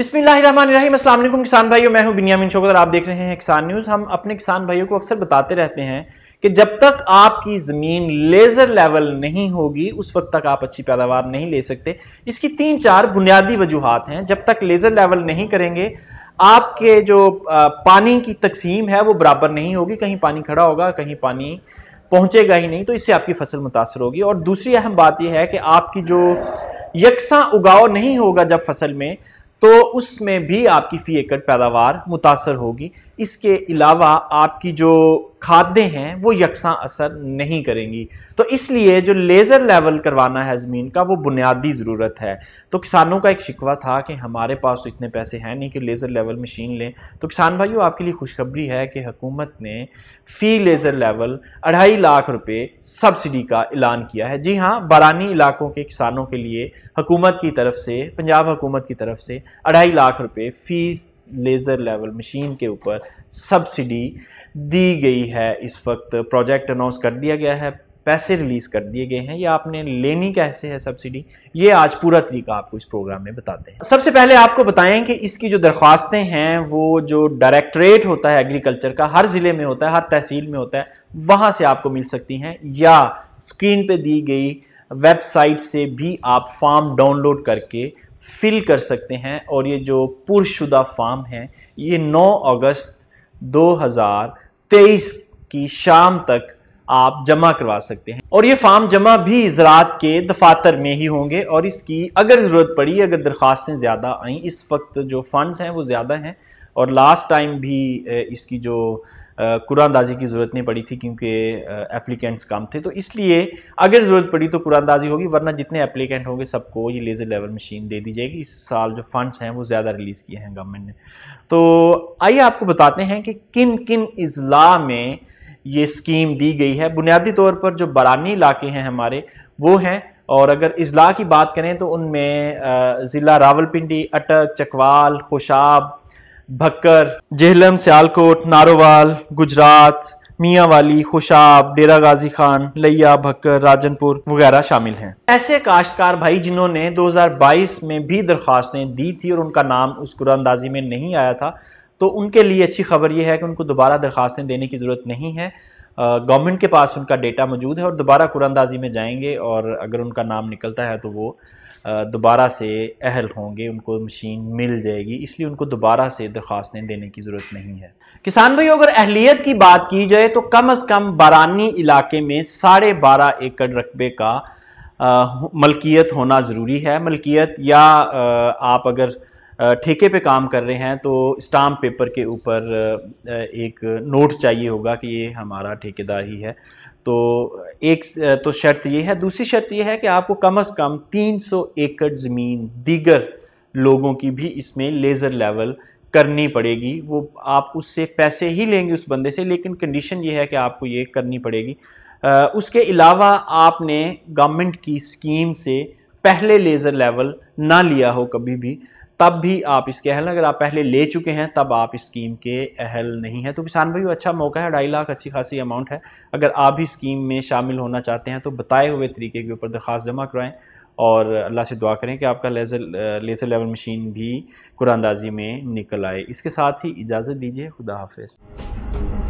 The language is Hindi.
बिस्मिल्लाम किसान भाइयों मैं हूं बिनियामिन शोकर आप देख रहे हैं किसान न्यूज़ हम अपने किसान भाइयों को अक्सर बताते रहते हैं कि जब तक आपकी ज़मीन लेज़र लेवल नहीं होगी उस वक्त तक आप अच्छी पैदावार नहीं ले सकते इसकी तीन चार बुनियादी वजूहत हैं जब तक लेज़र लेवल नहीं करेंगे आपके जो पानी की तकसीम है वो बराबर नहीं होगी कहीं पानी खड़ा होगा कहीं पानी पहुंचेगा ही नहीं तो इससे आपकी फसल मुतासर होगी और दूसरी अहम बात यह है कि आपकी जो यकसा उगाव नहीं होगा जब फसल में तो उसमें भी आपकी फी एकड़ पैदावार मुतासर होगी इसके अलावा आपकी जो खादें हैं वो यकसा असर नहीं करेंगी तो इसलिए जो लेज़र लेवल करवाना है ज़मीन का वो बुनियादी ज़रूरत है तो किसानों का एक शिकवा था कि हमारे पास इतने पैसे हैं नहीं कि लेज़र लेवल मशीन लें तो किसान भाइयों आपके लिए खुशखबरी है कि हुकूमत ने फ़ी लेज़र लेवल अढ़ाई लाख रुपए सब्सिडी का ऐलान किया है जी हाँ बारानी इलाकों के किसानों के लिए हुकूमत की तरफ से पंजाब हुकूमत की तरफ से अढ़ाई लाख रुपये फ़ी लेज़र लेवल मशीन के ऊपर सब्सिडी दी गई है इस वक्त प्रोजेक्ट अनाउंस कर दिया गया है पैसे रिलीज कर दिए गए हैं या आपने लेनी कैसे है सब्सिडी ये आज पूरा तरीका आपको इस प्रोग्राम में बताते हैं सबसे पहले आपको बताएं कि इसकी जो दरख्वास्तें हैं वो जो डायरेक्टरेट होता है एग्रीकल्चर का हर जिले में होता है हर तहसील में होता है वहां से आपको मिल सकती हैं या स्क्रीन पे दी गई वेबसाइट से भी आप फॉर्म डाउनलोड करके फिल कर सकते हैं और ये जो पुरशुदा फार्म है ये 9 अगस्त 2023 की शाम तक आप जमा करवा सकते हैं और ये फार्म जमा भी ज़रात के दफातर में ही होंगे और इसकी अगर ज़रूरत पड़ी अगर दरख्वास्तें ज़्यादा आई इस वक्त जो फंड्स हैं वो ज़्यादा हैं और लास्ट टाइम भी इसकी जो कुरानदाजी की ज़रूरत नहीं पड़ी थी क्योंकि एप्लीकेंट्स कम थे तो इसलिए अगर ज़रूरत पड़ी तो कुरानदाजी होगी वरना जितने एप्लीकेंट होंगे सबको ये लेज़र लेवल मशीन दे दी जाएगी इस साल जो फंड्स हैं वो ज़्यादा रिलीज़ किए हैं गवर्नमेंट ने तो आइए आपको बताते हैं कि किन किन अजला में ये स्कीम दी गई है बुनियादी तौर पर जो बरानी इलाके हैं हमारे वो हैं और अगर अजला की बात करें तो उनमें ज़िला रावलपिंडी अटक चकवाल खुशाब भक्कर जेहलम सियालकोट नारोवाल गुजरात मियाँ वाली खुशाब डेरा गाजी खान लिया भक्कर राजनपुर वगैरह शामिल हैं ऐसे काश्तकार भाई जिन्होंने 2022 में भी दरख्वास्तें दी थी और उनका नाम उस कुरानंदाजी में नहीं आया था तो उनके लिए अच्छी खबर यह है कि उनको दोबारा दरख्वास्तें देने की ज़रूरत नहीं है गवर्नमेंट के पास उनका डेटा मौजूद है और दोबारा कुरानंदाजी में जाएंगे और अगर उनका नाम निकलता है तो वो दोबारा से अहल होंगे उनको मशीन मिल जाएगी इसलिए उनको दोबारा से दरख्वास्तें देने की ज़रूरत नहीं है किसान भाई अगर अहलियत की बात की जाए तो कम अज़ कम बारानी इलाके में साढ़े बारह एकड़ रकबे का मलकियत होना ज़रूरी है मलकियत या आप अगर ठेके पे काम कर रहे हैं तो स्टाम्प पेपर के ऊपर एक नोट चाहिए होगा कि ये हमारा ठेकेदार ही है तो एक तो शर्त ये है दूसरी शर्त ये है कि आपको कम से कम 300 एकड़ ज़मीन दीगर लोगों की भी इसमें लेज़र लेवल करनी पड़ेगी वो आप उससे पैसे ही लेंगे उस बंदे से लेकिन कंडीशन ये है कि आपको ये करनी पड़ेगी उसके अलावा आपने गवर्नमेंट की स्कीम से पहले लेज़र लेवल ना लिया हो कभी भी तब भी आप इसके अहल अगर आप पहले ले चुके हैं तब आप स्कीम के अहल नहीं है तो किसान भाई अच्छा मौका है ढाई लाख अच्छी खासी अमाउंट है अगर आप भी स्कीम में शामिल होना चाहते हैं तो बताए हुए तरीके के ऊपर दरख्वास्त जमा करवाएं और अल्लाह से दुआ करें कि आपका लेज़र लेज़र लेवल मशीन भी कुरानदाजी में निकल आए इसके साथ ही इजाज़त दीजिए खुदा हाफ